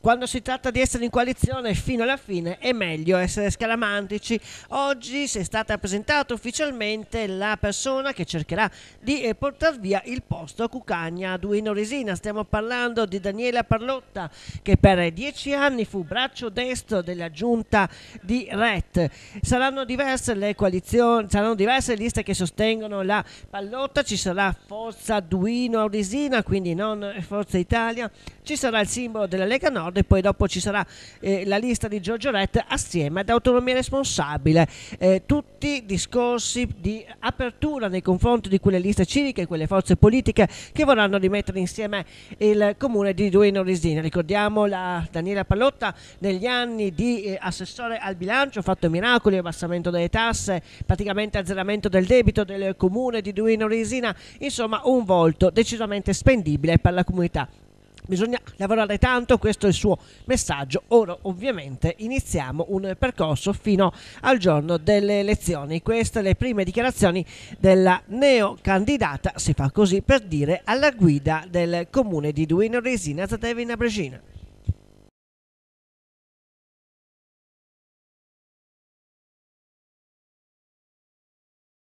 Quando si tratta di essere in coalizione fino alla fine è meglio essere scaramantici. Oggi si è stata presentata ufficialmente la persona che cercherà di eh, portare via il posto a Cucagna Duino Resina. Stiamo parlando di Daniela Parlotta che per dieci anni fu braccio destro della giunta di RET. Saranno diverse le coalizioni, saranno diverse le liste che sostengono la Pallotta, ci sarà Forza Duino Resina, quindi non Forza Italia, ci sarà il simbolo della Lega Nord Nord e poi dopo ci sarà eh, la lista di Giorgio Rett assieme ad Autonomia Responsabile. Eh, tutti discorsi di apertura nei confronti di quelle liste civiche, quelle forze politiche che vorranno rimettere insieme il comune di Duino Risina. Ricordiamo la Daniela Pallotta negli anni di eh, assessore al bilancio, ha fatto miracoli, abbassamento delle tasse, praticamente azzeramento del debito del comune di Duino Risina, insomma un volto decisamente spendibile per la comunità Bisogna lavorare tanto, questo è il suo messaggio. Ora ovviamente iniziamo un percorso fino al giorno delle elezioni. Queste le prime dichiarazioni della neocandidata, si fa così per dire, alla guida del comune di Duino Resina, Zatevina Brescina.